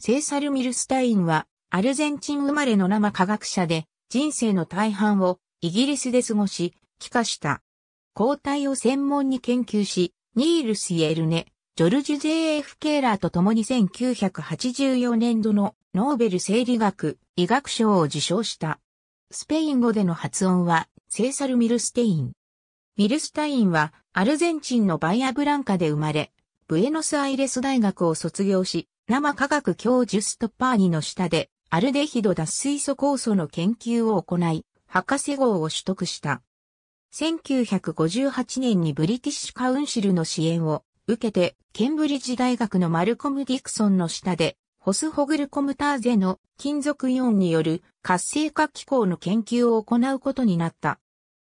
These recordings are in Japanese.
セーサル・ミルスタインは、アルゼンチン生まれの生科学者で、人生の大半をイギリスで過ごし、帰化した。抗体を専門に研究し、ニールス・イエルネ、ジョルジュ・ジェ j フ・ケーラーと共に1984年度のノーベル生理学医学賞を受賞した。スペイン語での発音はセーサル・ミルステイン。ミルスタインはアルゼンチンのバイアブランカで生まれ、ブエノスアイレス大学を卒業し、生化学教授ストッパーニの下で、アルデヒド脱水素酵素の研究を行い、博士号を取得した。1958年にブリティッシュカウンシルの支援を受けて、ケンブリッジ大学のマルコム・ディクソンの下で、ホスホグルコムターゼの金属イオンによる活性化機構の研究を行うことになった。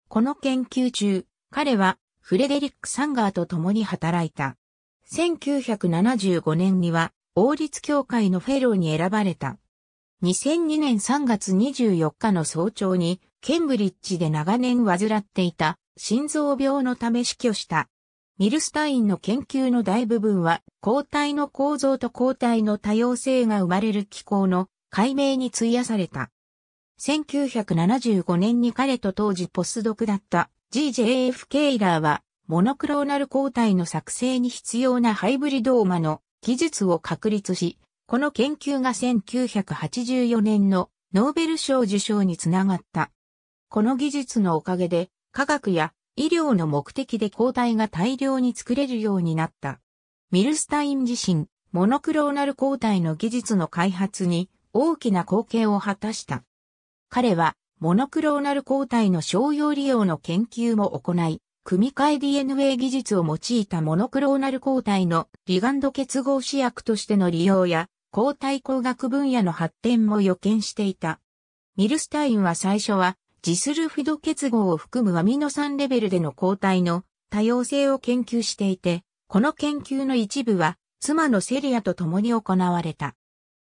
この研究中、彼はフレデリック・サンガーと共に働いた。1975年には王立協会のフェローに選ばれた。2002年3月24日の早朝に、ケンブリッジで長年患っていた心臓病のため死去した。ミルスタインの研究の大部分は、抗体の構造と抗体の多様性が生まれる機構の解明に費やされた。1975年に彼と当時ポスドクだった GJF ケイラーはモノクローナル抗体の作成に必要なハイブリドーマの技術を確立し、この研究が1984年のノーベル賞受賞につながった。この技術のおかげで、科学や医療の目的で抗体が大量に作れるようになった。ミルスタイン自身、モノクローナル抗体の技術の開発に大きな貢献を果たした。彼は、モノクローナル抗体の商用利用の研究も行い、組み換え DNA 技術を用いたモノクローナル抗体のリガンド結合試薬としての利用や抗体工学分野の発展も予見していた。ミルスタインは最初はジスルフィド結合を含むアミノ酸レベルでの抗体の多様性を研究していて、この研究の一部は妻のセリアと共に行われた。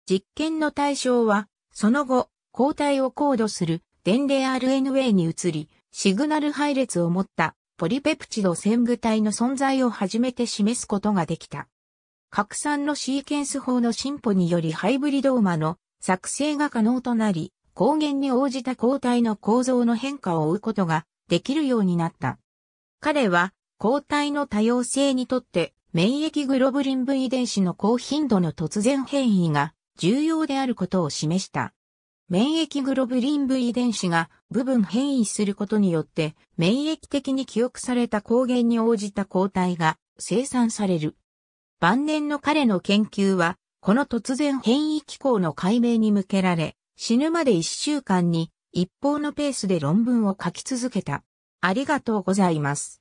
実験の対象は、その後、抗体をコードする電令 RNA に移り、シグナル配列を持ったポリペプチド線具体の存在を初めて示すことができた。拡散のシーケンス法の進歩によりハイブリドーマの作成が可能となり、抗原に応じた抗体の構造の変化を追うことができるようになった。彼は抗体の多様性にとって免疫グロブリン V 遺伝子の高頻度の突然変異が重要であることを示した。免疫グロブリン V 遺伝子が部分変異することによって免疫的に記憶された抗原に応じた抗体が生産される。晩年の彼の研究は、この突然変異機構の解明に向けられ、死ぬまで1週間に一方のペースで論文を書き続けた。ありがとうございます。